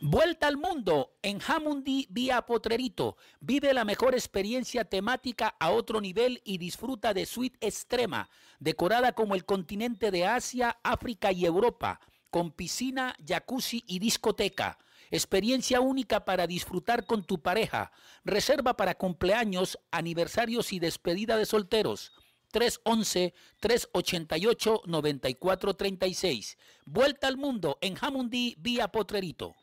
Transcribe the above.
Vuelta al mundo en Hamundi vía Potrerito. Vive la mejor experiencia temática a otro nivel y disfruta de suite extrema, decorada como el continente de Asia, África y Europa, con piscina, jacuzzi y discoteca. Experiencia única para disfrutar con tu pareja. Reserva para cumpleaños, aniversarios y despedida de solteros. 311-388-9436. Vuelta al mundo en Hamundi vía Potrerito.